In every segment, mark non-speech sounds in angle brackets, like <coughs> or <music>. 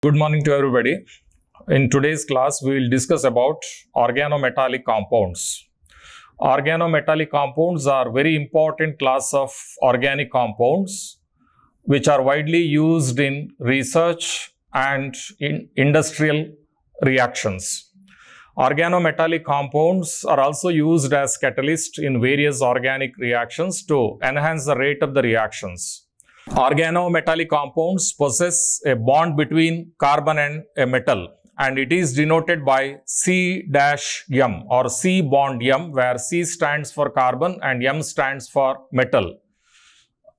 Good morning to everybody. In today's class, we will discuss about organometallic compounds. Organometallic compounds are very important class of organic compounds, which are widely used in research and in industrial reactions. Organometallic compounds are also used as catalyst in various organic reactions to enhance the rate of the reactions. Organometallic compounds possess a bond between carbon and a metal and it is denoted by C-M or C bond M where C stands for carbon and M stands for metal.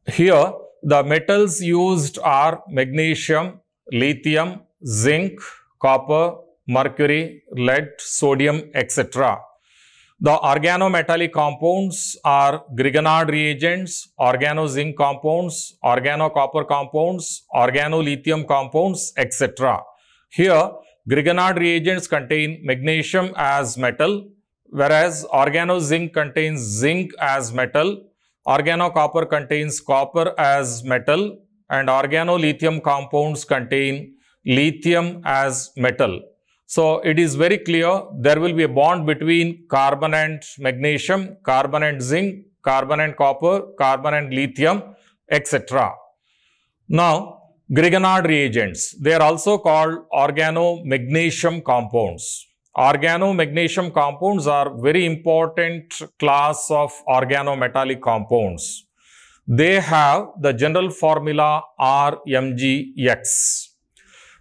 Here the metals used are magnesium, lithium, zinc, copper, mercury, lead, sodium, etc. The organometallic compounds are Grignard reagents, organozinc compounds, organocopper compounds, organolithium compounds, etc. Here, Grignard reagents contain magnesium as metal, whereas organozinc contains zinc as metal, organocopper contains copper as metal, and organolithium compounds contain lithium as metal. So it is very clear there will be a bond between carbon and magnesium, carbon and zinc, carbon and copper, carbon and lithium, etc. Now, Grignard reagents, they are also called organomagnesium compounds. Organomagnesium compounds are very important class of organometallic compounds. They have the general formula RMGX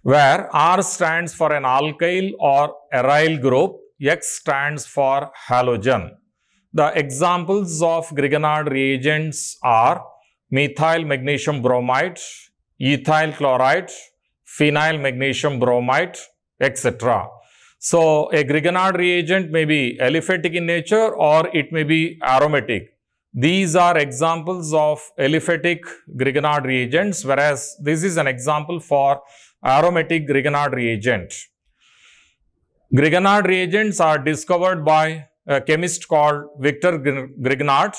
where R stands for an alkyl or aryl group, X stands for halogen. The examples of Grignard reagents are methyl magnesium bromide, ethyl chloride, phenyl magnesium bromide, etc. So, a Grignard reagent may be aliphatic in nature or it may be aromatic. These are examples of aliphatic Grignard reagents, whereas this is an example for aromatic Grignard reagent. Grignard reagents are discovered by a chemist called Victor Grignard,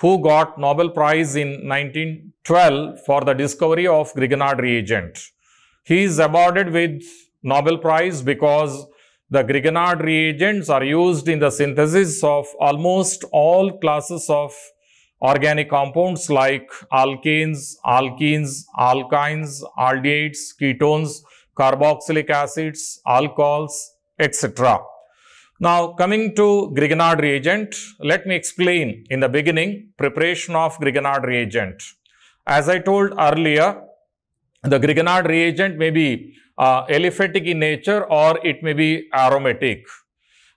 who got Nobel Prize in 1912 for the discovery of Grignard reagent. He is awarded with Nobel Prize because the Grignard reagents are used in the synthesis of almost all classes of organic compounds like alkanes, alkenes, alkynes, aldehydes, ketones, carboxylic acids, alcohols, etc. Now, coming to Grignard reagent, let me explain in the beginning preparation of Grignard reagent. As I told earlier, the Grignard reagent may be uh, aliphatic in nature or it may be aromatic.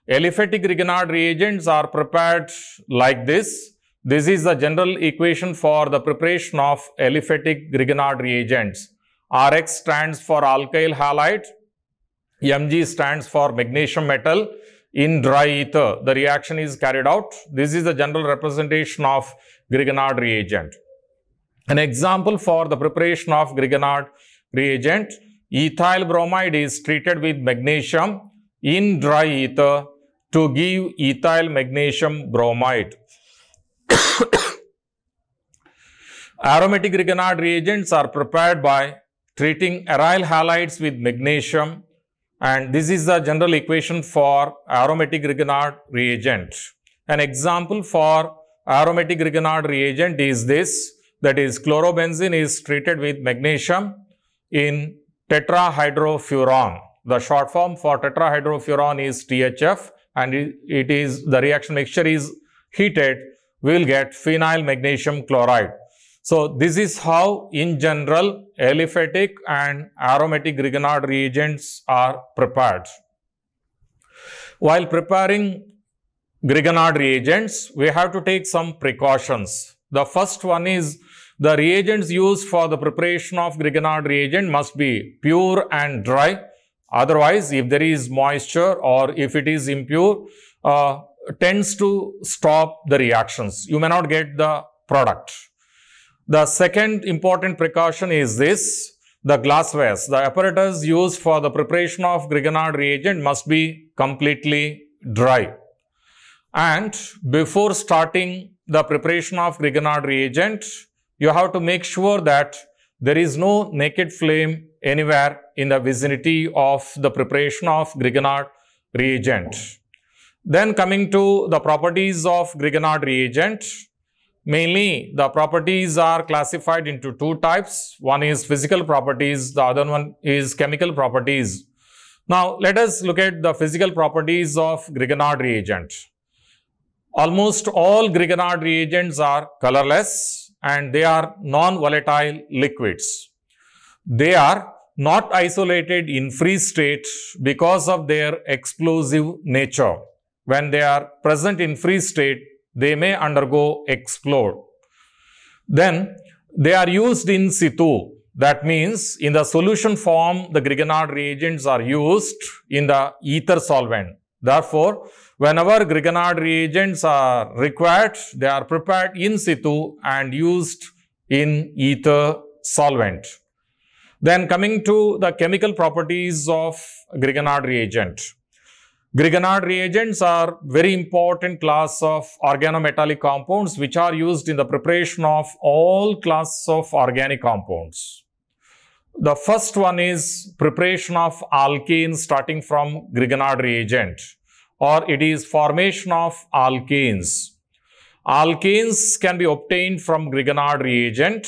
Aliphatic Grignard reagents are prepared like this. This is the general equation for the preparation of aliphatic Grignard reagents. Rx stands for alkyl halide, Mg stands for magnesium metal. In dry ether, the reaction is carried out. This is the general representation of Grignard reagent. An example for the preparation of Grignard reagent ethyl bromide is treated with magnesium in dry ether to give ethyl magnesium bromide. <coughs> Aromatic Rigonard reagents are prepared by treating aryl halides with magnesium and this is the general equation for aromatic Rigonard reagent. An example for aromatic Rigonard reagent is this that is chlorobenzene is treated with magnesium in tetrahydrofuran. The short form for tetrahydrofuran is THF and it is the reaction mixture is heated, we will get phenyl magnesium chloride. So, this is how in general aliphatic and aromatic Grignard reagents are prepared. While preparing Grignard reagents, we have to take some precautions. The first one is the reagents used for the preparation of Grignard reagent must be pure and dry. Otherwise, if there is moisture or if it is impure, uh, tends to stop the reactions. You may not get the product. The second important precaution is this, the glassware, The apparatus used for the preparation of Grignard reagent must be completely dry. And before starting the preparation of Grignard reagent, you have to make sure that there is no naked flame anywhere in the vicinity of the preparation of Grignard reagent. Then coming to the properties of Grignard reagent, mainly the properties are classified into two types. One is physical properties, the other one is chemical properties. Now, let us look at the physical properties of Grignard reagent. Almost all Grignard reagents are colorless and they are non-volatile liquids. They are not isolated in free state because of their explosive nature. When they are present in free state, they may undergo explode. Then they are used in situ. That means in the solution form, the Grignard reagents are used in the ether solvent. Therefore, Whenever Grignard reagents are required, they are prepared in situ and used in ether solvent. Then coming to the chemical properties of Grignard reagent. Grignard reagents are very important class of organometallic compounds which are used in the preparation of all classes of organic compounds. The first one is preparation of alkene starting from Grignard reagent or it is formation of alkanes. Alkanes can be obtained from Grignard reagent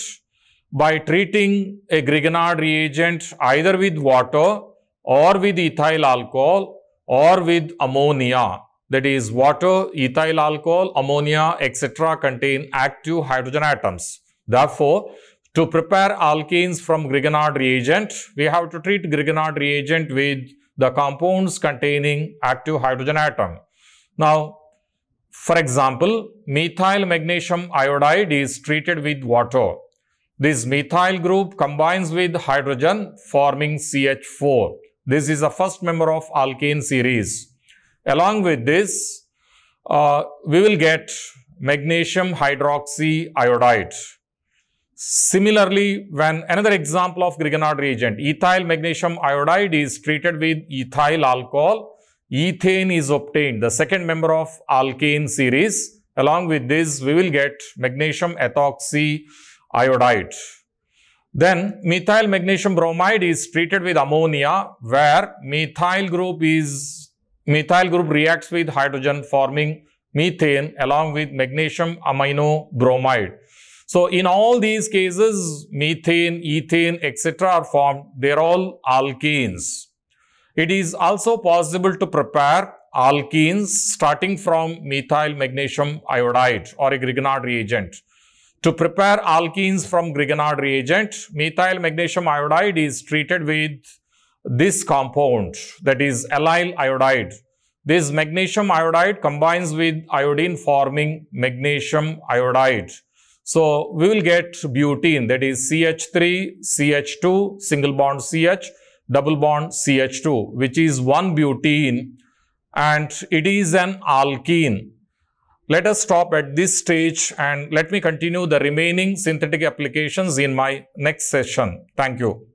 by treating a Grignard reagent either with water or with ethyl alcohol or with ammonia. That is water, ethyl alcohol, ammonia, etc. contain active hydrogen atoms. Therefore, to prepare alkenes from Grignard reagent, we have to treat Grignard reagent with the compounds containing active hydrogen atom. Now, for example, methyl magnesium iodide is treated with water. This methyl group combines with hydrogen forming CH4. This is the first member of alkane series. Along with this, uh, we will get magnesium hydroxy iodide. Similarly, when another example of Grignard reagent, ethyl magnesium iodide is treated with ethyl alcohol, ethane is obtained, the second member of alkane series. Along with this, we will get magnesium ethoxy iodide. Then methyl magnesium bromide is treated with ammonia where methyl group is methyl group reacts with hydrogen forming methane along with magnesium amino bromide. So in all these cases, methane, ethane, etc. are formed. They are all alkenes. It is also possible to prepare alkenes starting from methyl magnesium iodide or a Grignard reagent. To prepare alkenes from Grignard reagent, methyl magnesium iodide is treated with this compound that is allyl iodide. This magnesium iodide combines with iodine forming magnesium iodide so we will get butene that is CH3, CH2, single bond CH, double bond CH2 which is one butene and it is an alkene. Let us stop at this stage and let me continue the remaining synthetic applications in my next session. Thank you.